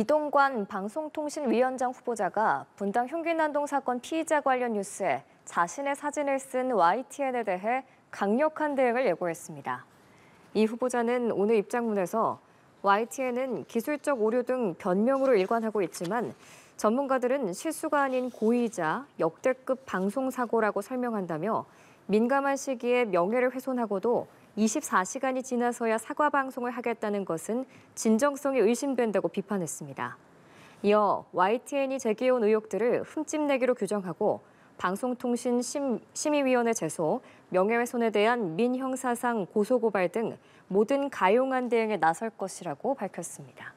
이동관 방송통신위원장 후보자가 분당 흉기난동 사건 피의자 관련 뉴스에 자신의 사진을 쓴 YTN에 대해 강력한 대응을 예고했습니다. 이 후보자는 오늘 입장문에서 YTN은 기술적 오류 등 변명으로 일관하고 있지만 전문가들은 실수가 아닌 고의자 역대급 방송사고라고 설명한다며 민감한 시기에 명예를 훼손하고도 24시간이 지나서야 사과 방송을 하겠다는 것은 진정성이 의심된다고 비판했습니다. 이어 YTN이 제기해온 의혹들을 흠집내기로 규정하고 방송통신심의위원회 제소, 명예훼손에 대한 민형사상 고소고발 등 모든 가용한 대응에 나설 것이라고 밝혔습니다.